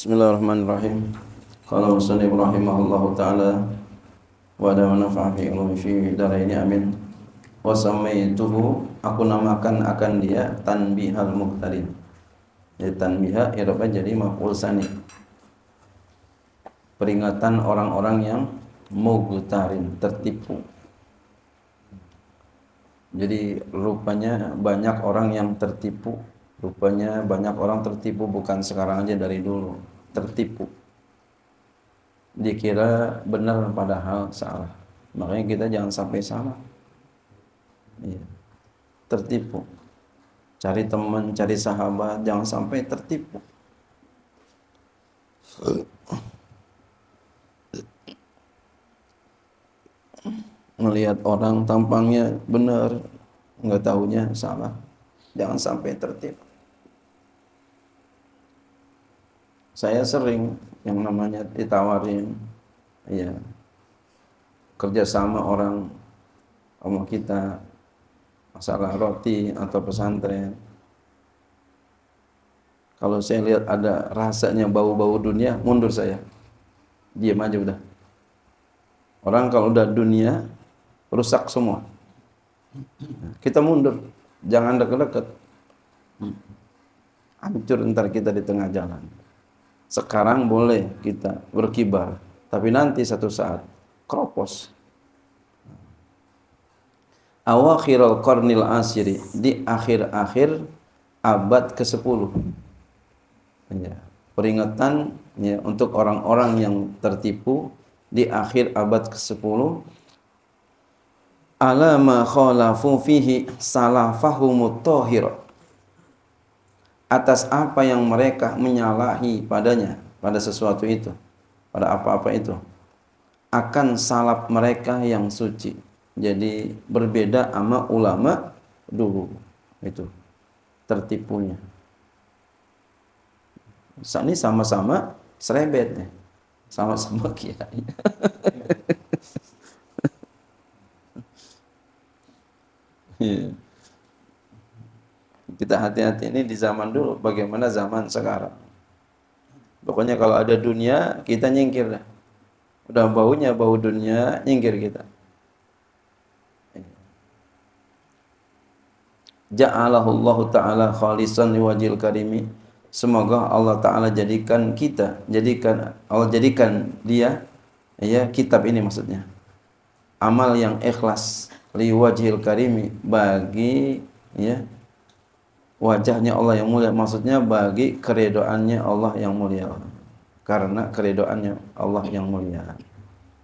Bismillahirrahmanirrahim. Qala Ibrahim Allah taala wa da nafa'a fi ulumi fi daraini amin. Wa samaituhu aku namakan akan dia tanbihal muqtadin. Ya tanbiha i'rabnya ya jadi maf'ul sani. Peringatan orang-orang yang mugtarin, tertipu. Jadi rupanya banyak orang yang tertipu Rupanya banyak orang tertipu bukan sekarang aja dari dulu, tertipu. Dikira benar padahal salah. Makanya kita jangan sampai salah. Iya. Tertipu. Cari teman, cari sahabat, jangan sampai tertipu. Melihat orang tampangnya benar, nggak tahunya salah. Jangan sampai tertipu. saya sering yang namanya ditawarin ya kerjasama orang sama kita masalah roti atau pesantren kalau saya lihat ada rasanya bau-bau dunia mundur saya diam aja udah orang kalau udah dunia rusak semua kita mundur jangan deket-deket hancur ntar kita di tengah jalan sekarang boleh kita berkibar, tapi nanti satu saat kropos Awakhirul qarnil asiri di akhir-akhir abad ke-10. Ya, peringatan ya, untuk orang-orang yang tertipu di akhir abad ke-10 alama khalafu fihi salafahumut tahirah atas apa yang mereka menyalahi padanya pada sesuatu itu pada apa-apa itu akan salap mereka yang suci jadi berbeda sama ulama dulu itu tertipunya saat ini sama-sama nih sama-sama kiai yeah. Kita hati-hati ini di zaman dulu, bagaimana zaman sekarang. Pokoknya kalau ada dunia, kita nyingkir dah. Udah baunya, bau dunia, nyingkir kita. Ja'alahullahu ta'ala khalisan liwajil karimi. Semoga Allah Ta'ala jadikan kita, jadikan Allah jadikan dia, ya kitab ini maksudnya. Amal yang ikhlas Liwajil karimi bagi ya wajahnya Allah yang mulia maksudnya bagi keridoannya Allah yang mulia karena keridoannya Allah yang mulia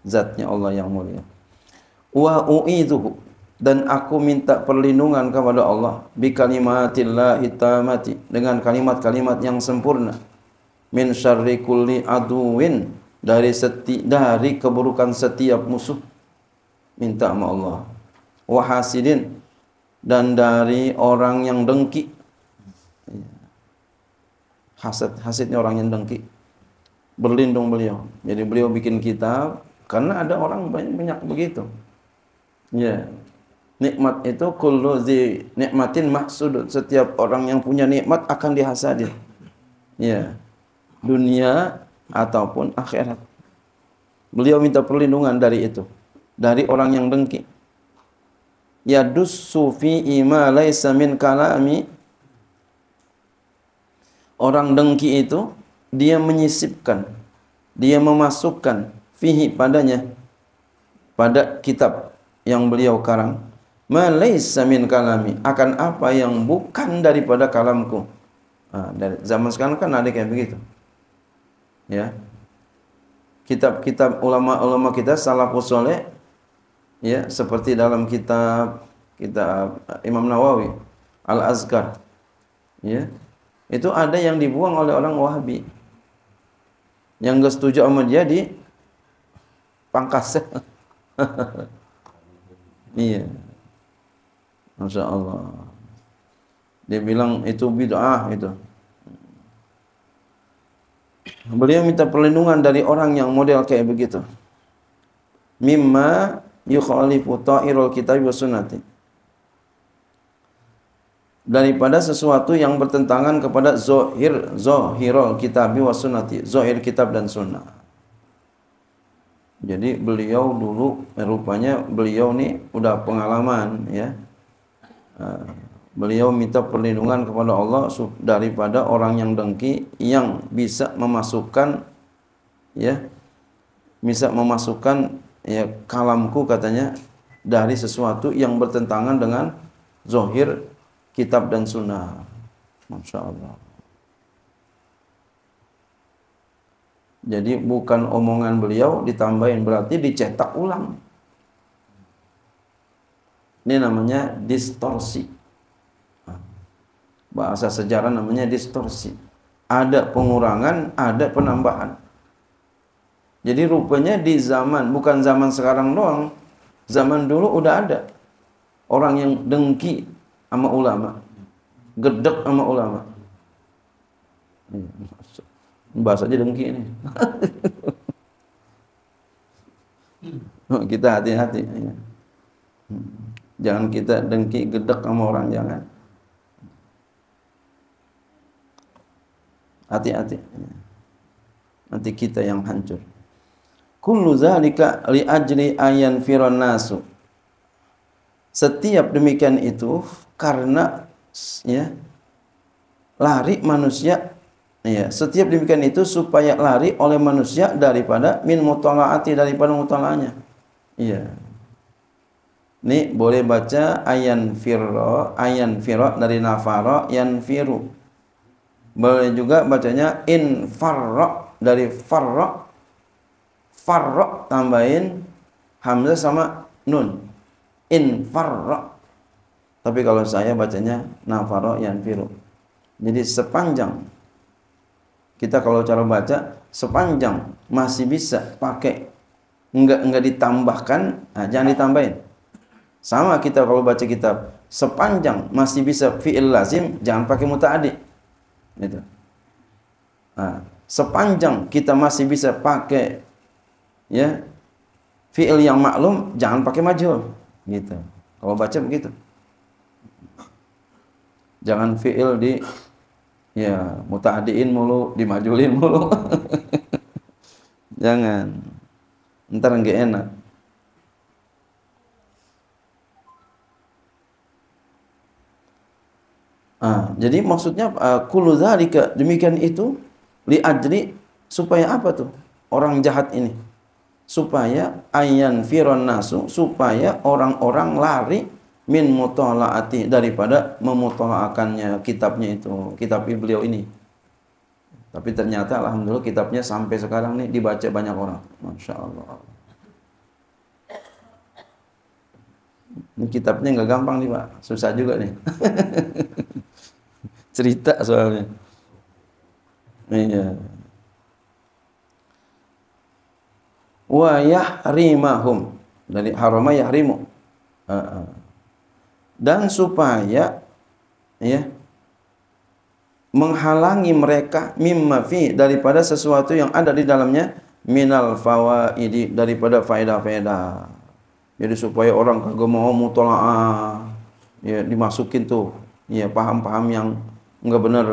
zatnya Allah yang mulia wa u'idhu dan aku minta perlindungan kepada Allah bi kita tamati dengan kalimat-kalimat yang sempurna min syarri kulli aduwin dari seti, dari keburukan setiap musuh minta sama Allah wa dan dari orang yang dengki Hasad, iya. hasidnya orang yang dengki. Berlindung beliau. Jadi beliau bikin kitab karena ada orang banyak banyak begitu. Ya. Nikmat itu kullu zi nikmatin maksud Setiap orang yang punya nikmat akan dihasadi. Ya. Dunia ataupun akhirat. Beliau minta perlindungan dari itu, dari orang yang dengki. Ya dus sufi ima laisa min kalami orang dengki itu dia menyisipkan dia memasukkan fihi padanya pada kitab yang beliau karang malaysa min kalami akan apa yang bukan daripada kalamku nah, dari zaman sekarang kan ada kayak begitu ya kitab-kitab ulama-ulama kita salafus soleh ya seperti dalam kitab kitab Imam Nawawi Al Azkar ya itu ada yang dibuang oleh orang Wahabi. Yang gak setuju sama dia di pangkas. iya. Masya Allah. Dia bilang itu bid'ah itu. Beliau minta perlindungan dari orang yang model kayak begitu. Mimma yukhalifu ta'irul kitab wa sunnatin daripada sesuatu yang bertentangan kepada zohir zohirul kitab wa sunnati zohir kitab dan sunnah jadi beliau dulu eh, rupanya beliau nih udah pengalaman ya ah, beliau minta perlindungan kepada Allah daripada orang yang dengki yang bisa memasukkan ya bisa memasukkan ya kalamku katanya dari sesuatu yang bertentangan dengan zohir kitab dan sunnah. Masya Allah. Jadi bukan omongan beliau ditambahin berarti dicetak ulang. Ini namanya distorsi. Bahasa sejarah namanya distorsi. Ada pengurangan, ada penambahan. Jadi rupanya di zaman, bukan zaman sekarang doang, zaman dulu udah ada. Orang yang dengki sama ulama. Gedek sama ulama. Iya, Bahasa aja dengki ini. Oh, kita hati-hati. Ya. Jangan kita dengki gedek sama orang jangan. Hati-hati. Ya. Nanti kita yang hancur. Kullu zalika li ajli ayan firan nasu setiap demikian itu karena ya lari manusia ya setiap demikian itu supaya lari oleh manusia daripada min mutalaati daripada mutalanya. Iya. Ini boleh baca ayan firro, ayan firro dari nafaro, yan firu. Boleh juga bacanya in farro dari farro. Farro tambahin hamzah sama nun infarro. Tapi kalau saya bacanya yang yanfiru. Jadi sepanjang kita kalau cara baca sepanjang masih bisa pakai enggak enggak ditambahkan, nah, jangan ditambahin. Sama kita kalau baca kitab sepanjang masih bisa fi'il lazim jangan pakai muta'adi. Gitu. Nah, sepanjang kita masih bisa pakai ya fi'il yang maklum jangan pakai majhul gitu kalau baca begitu jangan fiil di ya mutaadiin mulu dimajulin mulu jangan ntar nggak enak Ah, jadi maksudnya uh, ah, kulu demikian itu li ajri supaya apa tuh orang jahat ini supaya ayan firon nasu supaya orang-orang lari min mutolaati daripada memutolaakannya kitabnya itu kitab beliau ini tapi ternyata alhamdulillah kitabnya sampai sekarang nih dibaca banyak orang masya Allah ini kitabnya nggak gampang nih pak susah juga nih cerita soalnya iya wa yahrimahum dari harama yahrimu ah, ah. dan supaya ya menghalangi mereka mimma fi daripada sesuatu yang ada di dalamnya minal fawaidi daripada faedah-faedah jadi supaya orang kagak mau mutolaah ya dimasukin tuh ya paham-paham yang enggak benar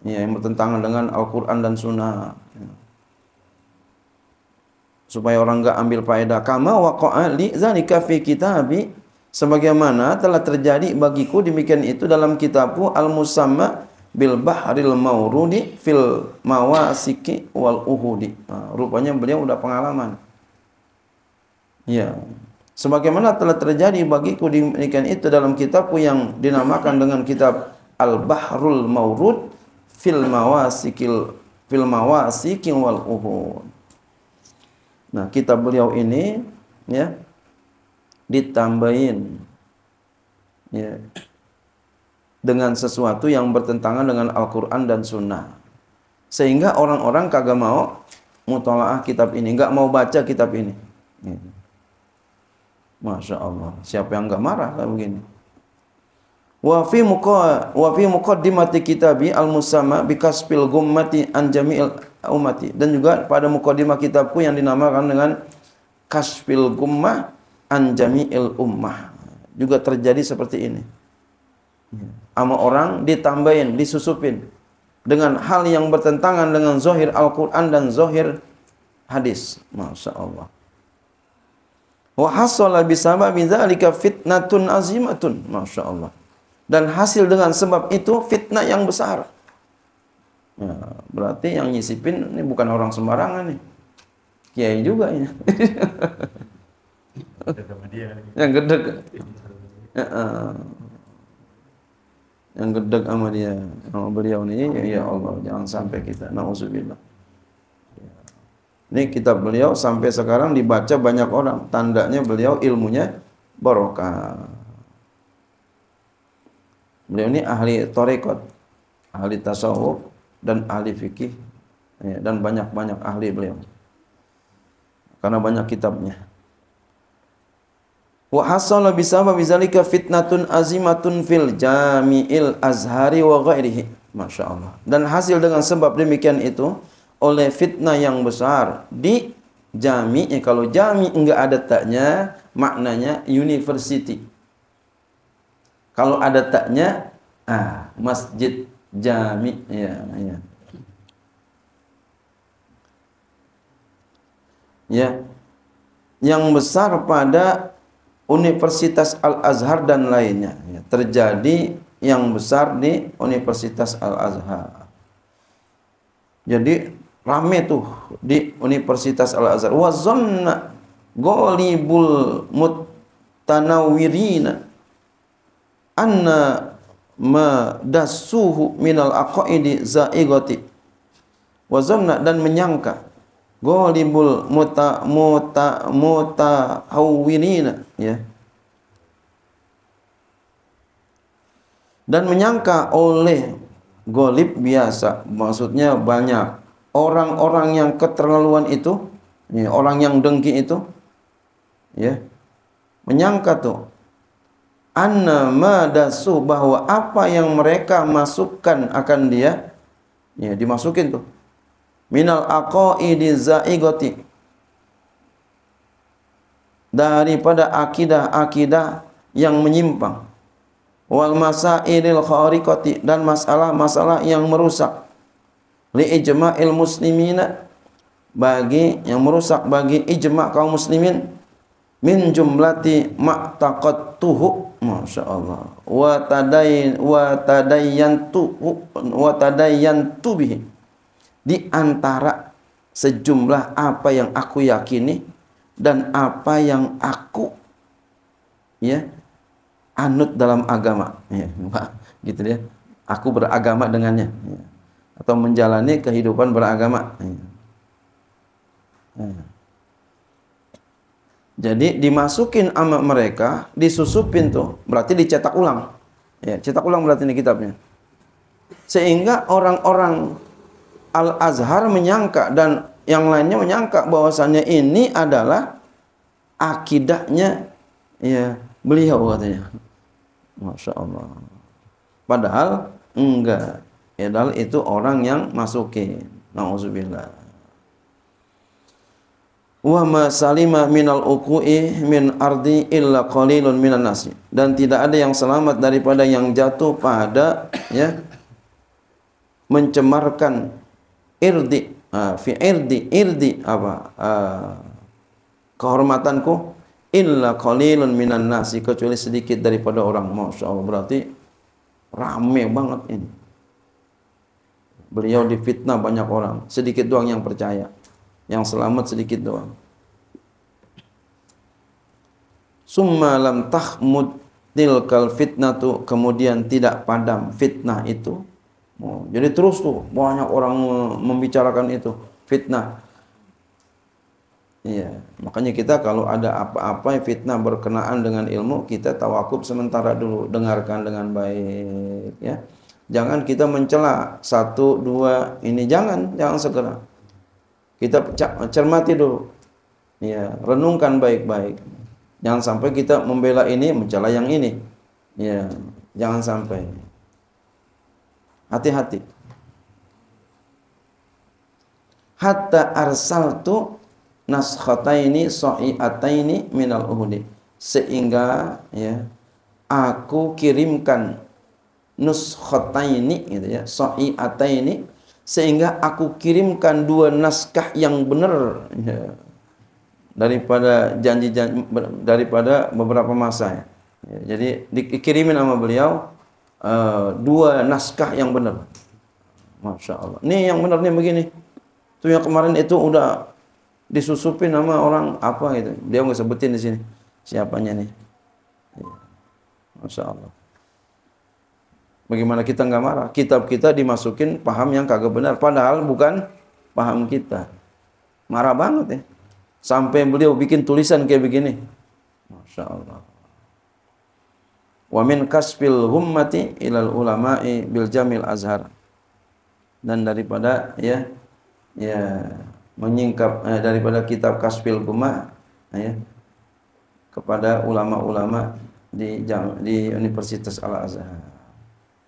ya yang bertentangan dengan Al-Qur'an dan Sunnah supaya orang enggak ambil faedah kama waqa'a li zalika fi kitabi sebagaimana telah terjadi bagiku demikian itu dalam kitabku al musamma bil bahril maurudi fil mawasiki wal uhudi nah, rupanya beliau udah pengalaman ya sebagaimana telah terjadi bagiku demikian itu dalam kitabku yang dinamakan dengan kitab al bahrul maurud fil mawasikil fil mawasiki wal uhud Nah, kitab beliau ini ya ditambahin ya dengan sesuatu yang bertentangan dengan Al-Qur'an dan Sunnah. Sehingga orang-orang kagak mau mutolaah kitab ini, nggak mau baca kitab ini. Gitu. Masya Allah, siapa yang nggak marah kalau begini? wafimukoh wafimukoh muqa wa kitabi al-musamma bikas pilgum mati anjamil umati dan juga pada mukadimah kitabku yang dinamakan dengan kasfil gummah Il ummah juga terjadi seperti ini sama orang ditambahin disusupin dengan hal yang bertentangan dengan zohir Al-Quran dan zohir hadis Masya Allah wa hasala bisababi dzalika fitnatun azimatun Masya Allah dan hasil dengan sebab itu fitnah yang besar Ya, berarti yang nyisipin ini bukan orang sembarangan nih. Kiai juga ya. yang gedek. Ya, yang gedek sama dia, sama beliau nih, ya, ya Allah jangan sampai kita nauzubillah. Ini kitab beliau sampai sekarang dibaca banyak orang, tandanya beliau ilmunya barokah. Beliau ini ahli torekot, ahli tasawuf, dan ahli fikih ya, dan banyak-banyak ahli beliau karena banyak kitabnya wa hasala bisabab bizalika fitnatun azimatun fil jami'il azhari wa ghairihi Dan hasil dengan sebab demikian itu oleh fitnah yang besar di jami, ya, kalau jami enggak ada taknya, maknanya university. Kalau ada taknya, ah, masjid jami ya ya ya yang besar pada Universitas Al Azhar dan lainnya ya, terjadi yang besar di Universitas Al Azhar jadi rame tuh di Universitas Al Azhar wazonna golibul mut tanawirina anna madassuhu minal aqaidi zaigati wa zanna dan menyangka golibul muta muta muta hawinina ya dan menyangka oleh golib biasa maksudnya banyak orang-orang yang keterlaluan itu ya, orang yang dengki itu ya menyangka tuh anna madasu bahwa apa yang mereka masukkan akan dia ya dimasukin tuh minal aqaidi zaigoti daripada akidah-akidah yang menyimpang wal masailil khariqati dan masalah-masalah yang merusak li ijma'il muslimina bagi yang merusak bagi ijma' kaum muslimin min jumlati ma'taqattuhu Masya Allah. Di antara sejumlah apa yang aku yakini dan apa yang aku ya anut dalam agama. Ya, gitu ya. Aku beragama dengannya ya. atau menjalani kehidupan beragama. Ya. ya. Jadi dimasukin ama mereka, disusupin tuh, berarti dicetak ulang. Ya, cetak ulang berarti ini kitabnya. Sehingga orang-orang Al-Azhar menyangka dan yang lainnya menyangka bahwasannya ini adalah akidahnya ya beliau katanya. Masya Allah. Padahal enggak. Ya, padahal itu orang yang masukin. Nauzubillah wa ma salima minal uqu'i min ardi illa qalilun minan nasi dan tidak ada yang selamat daripada yang jatuh pada ya mencemarkan irdi uh, fi irdi irdi apa uh, kehormatanku illa qalilun minan nasi kecuali sedikit daripada orang Masya Allah berarti rame banget ini beliau difitnah banyak orang sedikit doang yang percaya yang selamat sedikit doang. Summa lam tahmud tilkal fitnatu kemudian tidak padam fitnah itu. Oh, jadi terus tuh banyak orang membicarakan itu fitnah. Iya, makanya kita kalau ada apa-apa fitnah berkenaan dengan ilmu, kita tawakub sementara dulu, dengarkan dengan baik ya. Jangan kita mencela satu dua ini jangan, jangan segera. Kita cermati dulu. Ya, renungkan baik-baik. Jangan sampai kita membela ini, mencela yang ini. Ya, jangan sampai. Hati-hati. Hatta arsaltu naskhataini ini minal uhudi. Sehingga ya, aku kirimkan nuskhataini gitu ya, ini sehingga aku kirimkan dua naskah yang benar ya. daripada janji-janji daripada beberapa masa ya. ya jadi dikirimin sama beliau uh, dua naskah yang benar Masya Allah ini yang benar nih begini tuh yang kemarin itu udah disusupin sama orang apa gitu dia nggak sebutin di sini siapanya nih ya. Masya Allah Bagaimana kita nggak marah? Kitab kita dimasukin paham yang kagak benar, padahal bukan paham kita. Marah banget ya. Sampai beliau bikin tulisan kayak begini. Masya Allah. wamin min hummati ilal ulama'i bil jamil azhar. Dan daripada ya ya menyingkap eh, daripada kitab kasfil humma ya kepada ulama-ulama di di Universitas Al Azhar.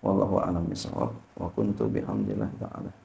Wallahu a'lam bishawab wa kuntu bihamdillah ta'ala.